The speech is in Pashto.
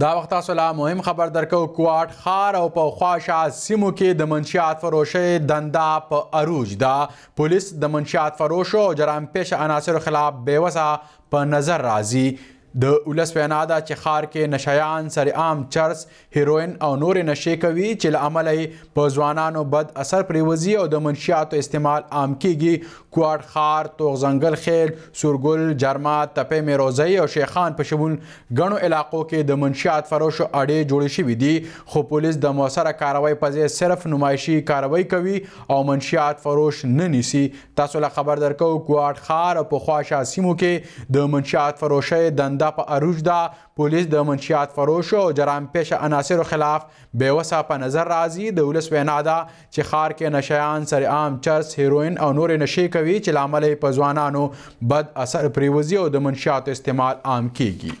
دا وخت تاسو لا مهم خبر درکو کواټ خار او په خواشه سیمو کې د منشيات فروشې دندا په اروج دا پولیس د منشيات فروشو او جرام پیش عناصر خلاف بیوسه په نظر راځي د اولس وینا ده چې خار کې نشایان سر عام چرس هیروین او نور نشې کوي چې له عمله په ځوانانو بد اثر پریوزي او د منشیاتو استعمال عام کیږي کوړ خار توغ ځنګل خیل سورګل جرما تپې میروزی او شیخان په شمول غنو علاقو کې د منشیات فروش اړې جوړې شوې دي خو پولیس د موثره کاروای په ځای صرف نمایشي کاروای کوي او منشیات فروش نه نیسي تاسو له خبر درکو کوړ خار په خواشه سیمو کې د منشیات فروشې دنده دا په عروج ده پولیس د منشیات فروش او جرام پیشه عناصرو خلاف بې وسه په نظر راځي د ولس وینا ده چې ښار کې نشیان سرعام چرس هیروین او نورې نشې کوي چې لامل یې په ځوانانو بد اثر پریوزي او د منشیاتو استعمال عام کیږي